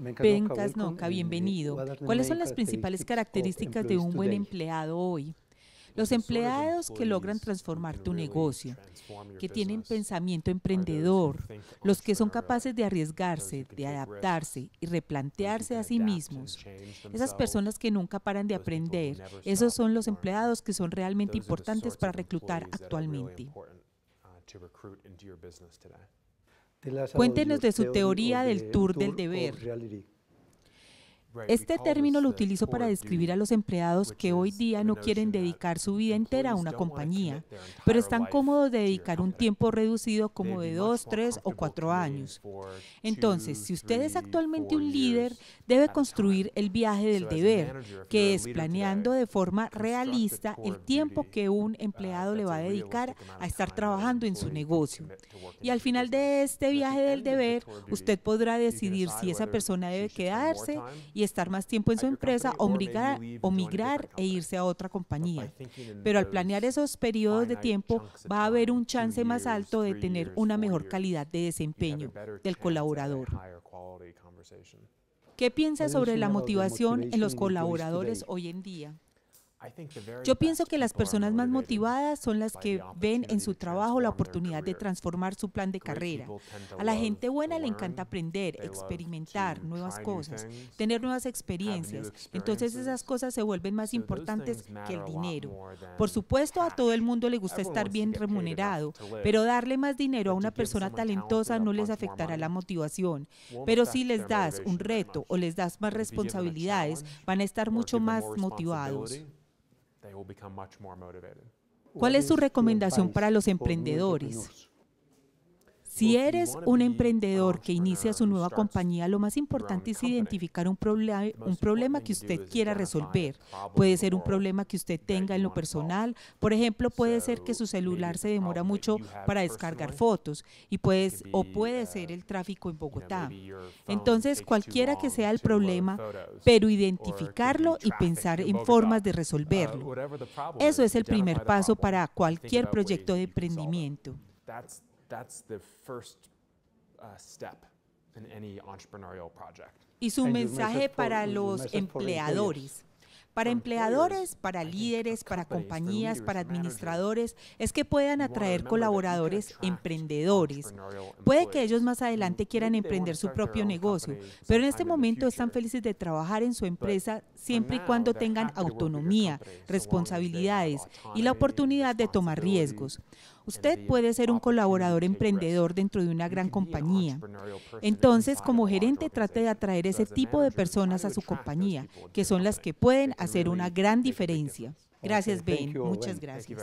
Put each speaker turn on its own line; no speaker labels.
Venga, Noca, eh, bienvenido. ¿Cuáles son las principales características de un buen empleado hoy? Los empleados que logran transformar tu negocio, que tienen pensamiento emprendedor, los que son capaces de arriesgarse, de adaptarse y replantearse a sí mismos, esas personas que nunca paran de aprender, esos son los empleados que son realmente importantes para reclutar actualmente. Cuéntenos de su teoría del tour del deber. Este término lo utilizo para describir a los empleados que hoy día no quieren dedicar su vida entera a una compañía, pero están cómodos de dedicar un tiempo reducido como de dos, tres o cuatro años. Entonces, si usted es actualmente un líder, debe construir el viaje del deber, que es planeando de forma realista el tiempo que un uh, empleado le va a dedicar a estar trabajando en su negocio. Y al final de este viaje del deber, usted podrá decidir si esa persona debe quedarse y estar más tiempo en su empresa o migrar, o migrar e irse a otra compañía. Pero al planear esos periodos de tiempo va a haber un chance más alto de tener una mejor calidad de desempeño del colaborador. ¿Qué piensa sobre la motivación en los colaboradores hoy en día? Yo pienso que las personas más motivadas son las que ven en su trabajo la oportunidad de transformar su plan de carrera. A la gente buena le encanta aprender, experimentar nuevas cosas, tener nuevas experiencias. Entonces esas cosas se vuelven más importantes que el dinero. Por supuesto, a todo el mundo le gusta estar bien remunerado, pero darle más dinero a una persona talentosa no les afectará la motivación. Pero si les das un reto o les das más responsabilidades, van a estar mucho más motivados. ¿Cuál es su recomendación para los emprendedores? Si eres un emprendedor que inicia su nueva compañía, lo más importante es identificar un, problema que usted quiera resolver. Puede ser un problema que usted tenga en lo personal. Por ejemplo, puede ser que su celular se demora mucho para descargar fotos y o puede ser uh, el tráfico en Bogotá. Entonces, cualquiera que sea el problema, pero identificarlo y pensar en formas de uh, resolverlo. Eso es el primer paso para cualquier proyecto de emprendimiento. Uh, y su mensaje para los empleadores. Para empleadores, para líderes, para compañías, para administradores, es que puedan atraer colaboradores emprendedores. Puede que ellos más adelante quieran emprender su propio negocio, pero en este momento están felices de trabajar en su empresa siempre y cuando tengan autonomía, responsabilidades y la oportunidad de tomar riesgos. Usted puede ser un colaborador emprendedor dentro de una gran compañía. Entonces, como gerente, trate de atraer ese tipo de personas a su compañía, que son las que pueden hacer una gran diferencia. Gracias, Ben. Muchas gracias.